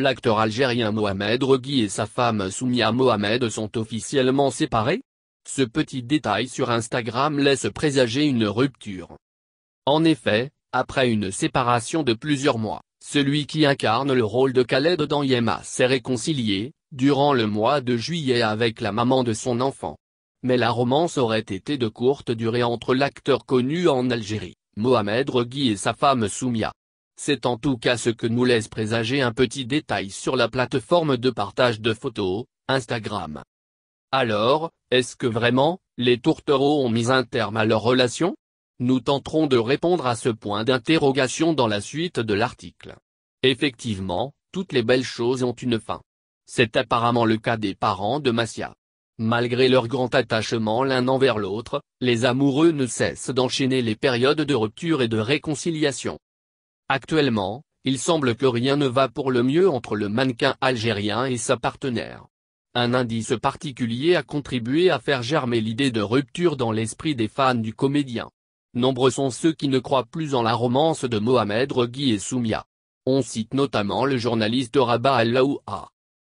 L'acteur algérien Mohamed Regui et sa femme Soumia Mohamed sont officiellement séparés Ce petit détail sur Instagram laisse présager une rupture. En effet, après une séparation de plusieurs mois, celui qui incarne le rôle de Khaled dans Yema s'est réconcilié, durant le mois de juillet avec la maman de son enfant. Mais la romance aurait été de courte durée entre l'acteur connu en Algérie, Mohamed Regui et sa femme Soumia, c'est en tout cas ce que nous laisse présager un petit détail sur la plateforme de partage de photos, Instagram. Alors, est-ce que vraiment, les tourtereaux ont mis un terme à leur relation Nous tenterons de répondre à ce point d'interrogation dans la suite de l'article. Effectivement, toutes les belles choses ont une fin. C'est apparemment le cas des parents de Masia. Malgré leur grand attachement l'un envers l'autre, les amoureux ne cessent d'enchaîner les périodes de rupture et de réconciliation. Actuellement, il semble que rien ne va pour le mieux entre le mannequin algérien et sa partenaire. Un indice particulier a contribué à faire germer l'idée de rupture dans l'esprit des fans du comédien. Nombreux sont ceux qui ne croient plus en la romance de Mohamed Regui et Soumia. On cite notamment le journaliste Rabat Allahoua.